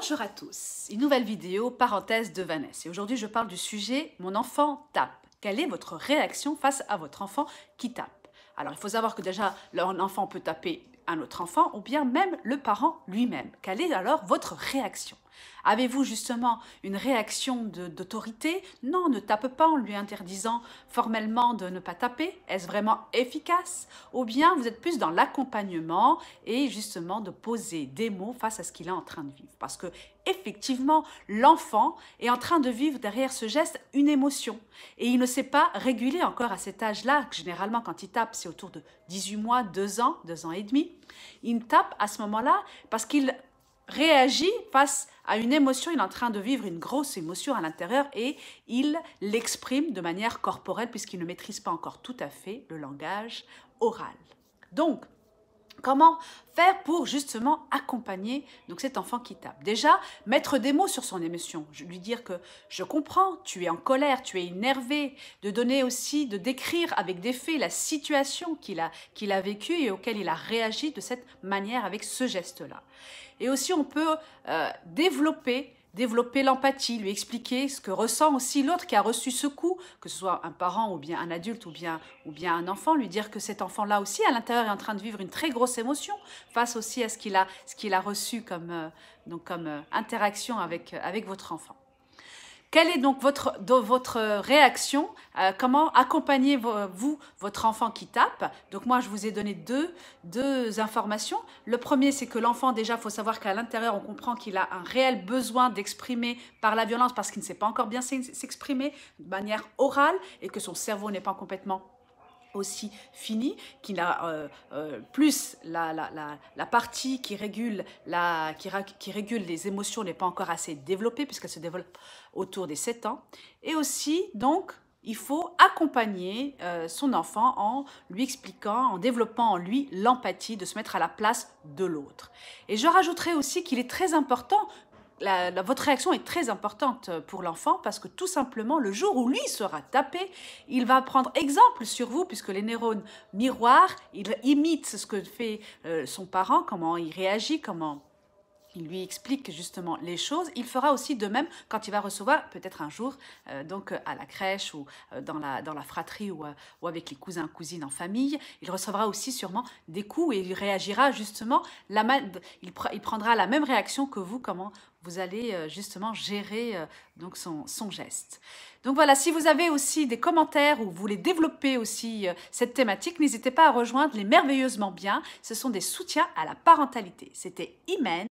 Bonjour à tous, une nouvelle vidéo parenthèse de Vanessa. Et aujourd'hui, je parle du sujet Mon enfant tape. Quelle est votre réaction face à votre enfant qui tape Alors, il faut savoir que déjà, l'enfant peut taper un autre enfant ou bien même le parent lui-même. Quelle est alors votre réaction Avez-vous justement une réaction d'autorité Non, ne tape pas en lui interdisant formellement de ne pas taper. Est-ce vraiment efficace Ou bien vous êtes plus dans l'accompagnement et justement de poser des mots face à ce qu'il est en train de vivre. Parce que effectivement, l'enfant est en train de vivre derrière ce geste une émotion. Et il ne sait pas réguler encore à cet âge-là, généralement quand il tape, c'est autour de 18 mois, 2 ans, 2 ans et demi. Il tape à ce moment-là parce qu'il réagit face à une émotion, il est en train de vivre une grosse émotion à l'intérieur et il l'exprime de manière corporelle puisqu'il ne maîtrise pas encore tout à fait le langage oral. Donc, Comment faire pour justement accompagner donc cet enfant qui tape Déjà, mettre des mots sur son émotion, lui dire que je comprends, tu es en colère, tu es énervé, de donner aussi, de décrire avec des faits la situation qu'il a, qu'il a vécue et auquel il a réagi de cette manière avec ce geste-là. Et aussi, on peut euh, développer développer l'empathie, lui expliquer ce que ressent aussi l'autre qui a reçu ce coup, que ce soit un parent ou bien un adulte ou bien, ou bien un enfant, lui dire que cet enfant-là aussi à l'intérieur est en train de vivre une très grosse émotion face aussi à ce qu'il a, qu'il a reçu comme, euh, donc comme euh, interaction avec, euh, avec votre enfant. Quelle est donc votre, votre réaction euh, Comment accompagnez-vous votre enfant qui tape Donc moi, je vous ai donné deux, deux informations. Le premier, c'est que l'enfant, déjà, il faut savoir qu'à l'intérieur, on comprend qu'il a un réel besoin d'exprimer par la violence parce qu'il ne sait pas encore bien s'exprimer de manière orale et que son cerveau n'est pas complètement aussi fini, qui n'a euh, euh, plus la, partie qui régule, la, qui, qui régule les émotions n'est pas encore assez développée puisqu'elle se développe autour des 7 ans. Et aussi, donc, il faut accompagner euh, son enfant en lui expliquant, en développant en lui l'empathie de se mettre à la place de l'autre. Et je rajouterai aussi qu'il est très important votre réaction est très importante euh, pour l'enfant parce que tout simplement, le jour où lui sera tapé, il va prendre exemple sur vous puisque les neurones miroirs, il imite ce que fait euh, son parent, comment il réagit, comment il lui explique justement les choses. Il fera aussi de même quand il va recevoir, peut-être un jour, euh, donc euh, à la crèche ou euh, dans, la, dans la fratrie ou, ou, avec les cousins, cousines en famille. Il recevra aussi sûrement des coups et il réagira justement, la il, il, prendra la même réaction que vous, comment vous allez justement gérer donc son, son geste. Donc voilà, si vous avez aussi des commentaires ou vous voulez développer aussi cette thématique, n'hésitez pas à rejoindre les merveilleusement bien. Ce sont des soutiens à la parentalité. C'était Imen.